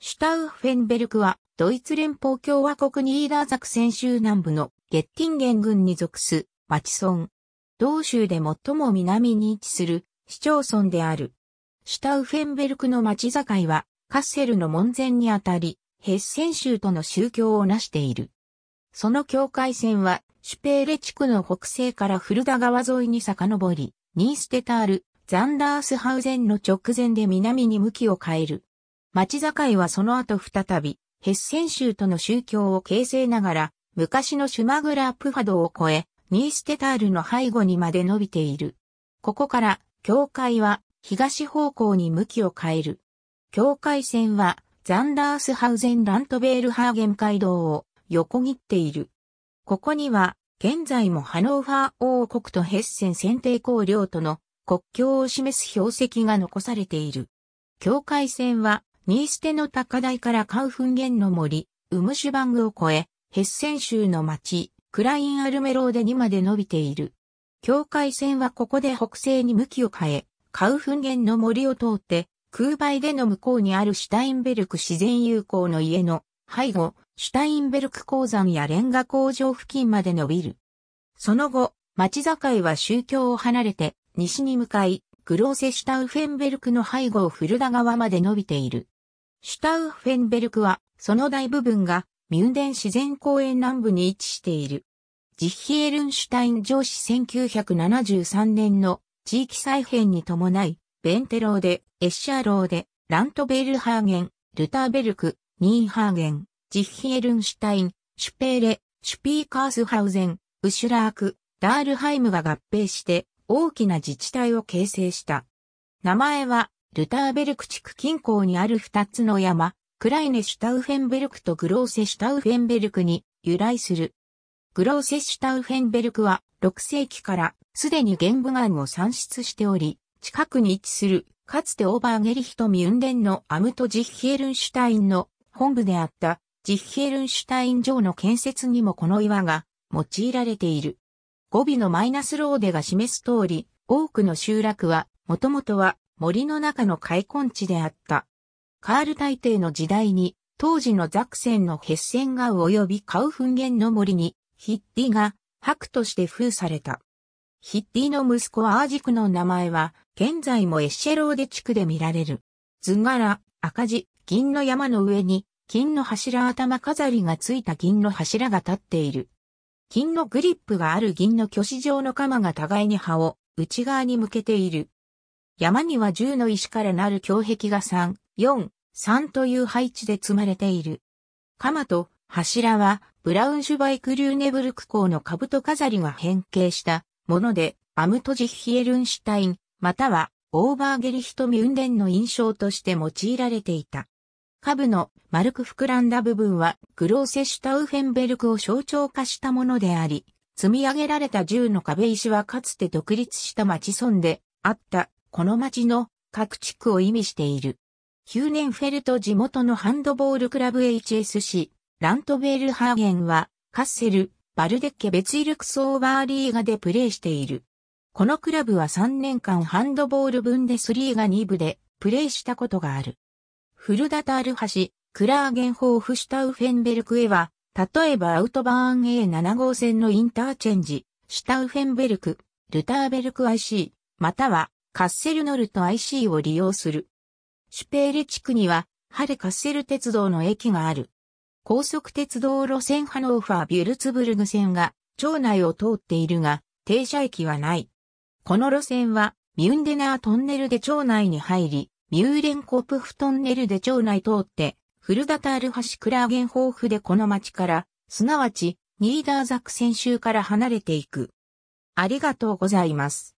シュタウフェンベルクは、ドイツ連邦共和国ニーダーザクセン州南部のゲッティンゲン郡に属す町村。同州で最も南に位置する市町村である。シュタウフェンベルクの町境は、カッセルの門前にあたり、ヘッセン州との宗教を成している。その境界線は、シュペーレ地区の北西からフルダ川沿いに遡り、ニーステタール、ザンダースハウゼンの直前で南に向きを変える。町境はその後再び、ヘッセン州との宗教を形成ながら、昔のシュマグラープファドを超え、ニーステタールの背後にまで伸びている。ここから、境界は東方向に向きを変える。境界線は、ザンダースハウゼンラントベールハーゲン街道を横切っている。ここには、現在もハノーファー王国とヘッセン選定公領との国境を示す標石が残されている。境界線は新捨の高台からカウフンゲンの森、ウムシュバングを越え、ヘッセン州の町、クラインアルメローデにまで伸びている。境界線はここで北西に向きを変え、カウフンゲンの森を通って、空梅での向こうにあるシュタインベルク自然友好の家の背後、シュタインベルク鉱山やレンガ工場付近まで伸びる。その後、町境は宗教を離れて、西に向かい、グローセシュタウフェンベルクの背後をフルダ川まで伸びている。シュタウフェンベルクは、その大部分が、ミュンデン自然公園南部に位置している。ジッヒエルンシュタイン上市1973年の地域再編に伴い、ベンテローで、エッシャーローで、ラントベールハーゲン、ルターベルク、ニーハーゲン、ジッヒエルンシュタイン、シュペーレ、シュピーカースハウゼン、ウシュラーク、ダールハイムが合併して、大きな自治体を形成した。名前は、ルターベルク地区近郊にある二つの山、クライネシュタウフェンベルクとグローセシュタウフェンベルクに由来する。グローセシュタウフェンベルクは6世紀からすでに玄武岩を産出しており、近くに位置するかつてオーバーゲリヒトミュンデンのアムト・ジッヒエルンシュタインの本部であったジッヒエルンシュタイン城の建設にもこの岩が用いられている。語尾のマイナスローデが示す通り、多くの集落はもともとは森の中の開墾地であった。カール大帝の時代に、当時のザクセンのヘッセンウ及びカウフンゲンの森に、ヒッティが、白として封された。ヒッティの息子アージクの名前は、現在もエッシェローデ地区で見られる。図柄、赤字、銀の山の上に、金の柱頭飾りがついた銀の柱が立っている。金のグリップがある銀の巨子状の鎌が互いに葉を内側に向けている。山には銃の石からなる胸壁が3、4、3という配置で積まれている。鎌と柱はブラウンシュバイクリューネブルク港の兜飾りが変形したもので、アムトジッヒエルンシュタイン、またはオーバーゲリヒトミュンデンの印象として用いられていた。下部の丸く膨らんだ部分はグローセシュタウフェンベルクを象徴化したものであり、積み上げられた銃の壁石はかつて独立した町村であったこの町の各地区を意味している。ヒューネンフェルト地元のハンドボールクラブ HSC、ラントベールハーゲンは、カッセル、バルデッケ別イルクソーバーリーガでプレーしている。このクラブは3年間ハンドボール分でスリーガ2部でプレーしたことがある。フルダタール橋、クラーゲンホーフシュタウフェンベルクへは、例えばアウトバーン A7 号線のインターチェンジ、シュタウフェンベルク、ルターベルク IC、またはカッセルノルト IC を利用する。シュペーレ地区には、ハレカッセル鉄道の駅がある。高速鉄道路線ハノーファー・ビュルツブルグ線が、町内を通っているが、停車駅はない。この路線は、ミュンデナートンネルで町内に入り、ミューレンコプフトンネルで町内通って、フルダタール橋クラーゲンホーフでこの町から、すなわち、ニーダーザク先週州から離れていく。ありがとうございます。